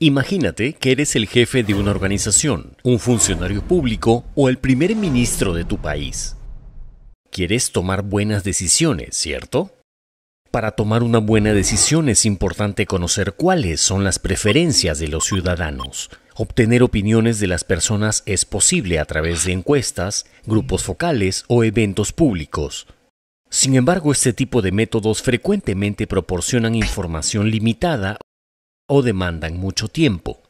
Imagínate que eres el jefe de una organización, un funcionario público o el primer ministro de tu país. Quieres tomar buenas decisiones, ¿cierto? Para tomar una buena decisión es importante conocer cuáles son las preferencias de los ciudadanos. Obtener opiniones de las personas es posible a través de encuestas, grupos focales o eventos públicos. Sin embargo, este tipo de métodos frecuentemente proporcionan información limitada o demandan mucho tiempo.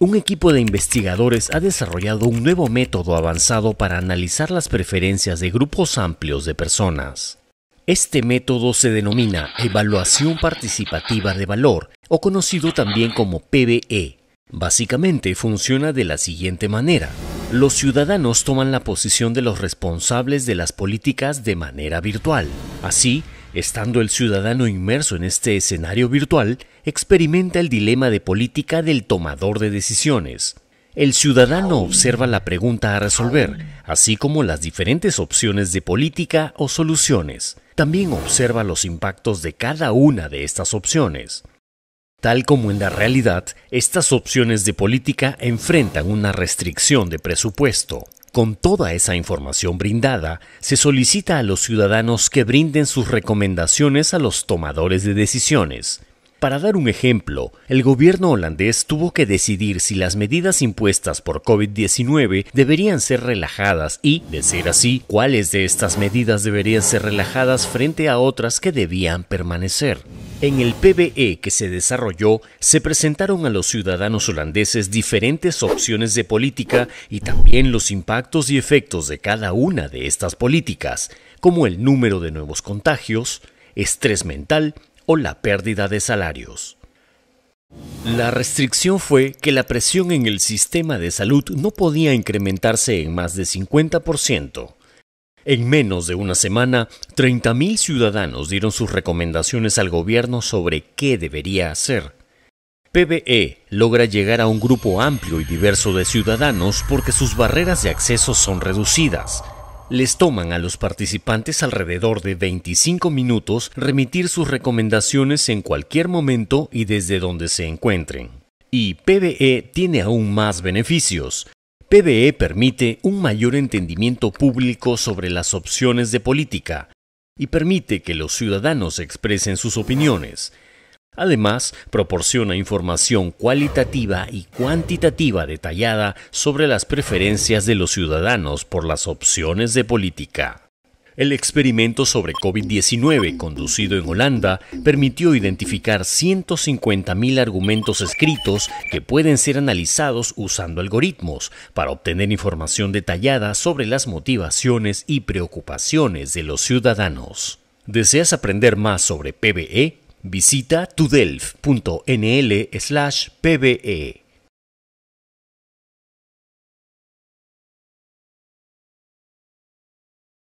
Un equipo de investigadores ha desarrollado un nuevo método avanzado para analizar las preferencias de grupos amplios de personas. Este método se denomina evaluación participativa de valor, o conocido también como PBE. Básicamente funciona de la siguiente manera. Los ciudadanos toman la posición de los responsables de las políticas de manera virtual. Así, Estando el ciudadano inmerso en este escenario virtual, experimenta el dilema de política del tomador de decisiones. El ciudadano observa la pregunta a resolver, así como las diferentes opciones de política o soluciones. También observa los impactos de cada una de estas opciones. Tal como en la realidad, estas opciones de política enfrentan una restricción de presupuesto. Con toda esa información brindada, se solicita a los ciudadanos que brinden sus recomendaciones a los tomadores de decisiones. Para dar un ejemplo, el gobierno holandés tuvo que decidir si las medidas impuestas por COVID-19 deberían ser relajadas y, de ser así, cuáles de estas medidas deberían ser relajadas frente a otras que debían permanecer. En el PBE que se desarrolló, se presentaron a los ciudadanos holandeses diferentes opciones de política y también los impactos y efectos de cada una de estas políticas, como el número de nuevos contagios, estrés mental o la pérdida de salarios. La restricción fue que la presión en el sistema de salud no podía incrementarse en más de 50%. En menos de una semana, 30.000 ciudadanos dieron sus recomendaciones al gobierno sobre qué debería hacer. PBE logra llegar a un grupo amplio y diverso de ciudadanos porque sus barreras de acceso son reducidas. Les toman a los participantes alrededor de 25 minutos remitir sus recomendaciones en cualquier momento y desde donde se encuentren. Y PBE tiene aún más beneficios. PBE permite un mayor entendimiento público sobre las opciones de política y permite que los ciudadanos expresen sus opiniones. Además, proporciona información cualitativa y cuantitativa detallada sobre las preferencias de los ciudadanos por las opciones de política. El experimento sobre COVID-19 conducido en Holanda permitió identificar 150.000 argumentos escritos que pueden ser analizados usando algoritmos para obtener información detallada sobre las motivaciones y preocupaciones de los ciudadanos. ¿Deseas aprender más sobre PBE? Visita tudelf.nl/pbe.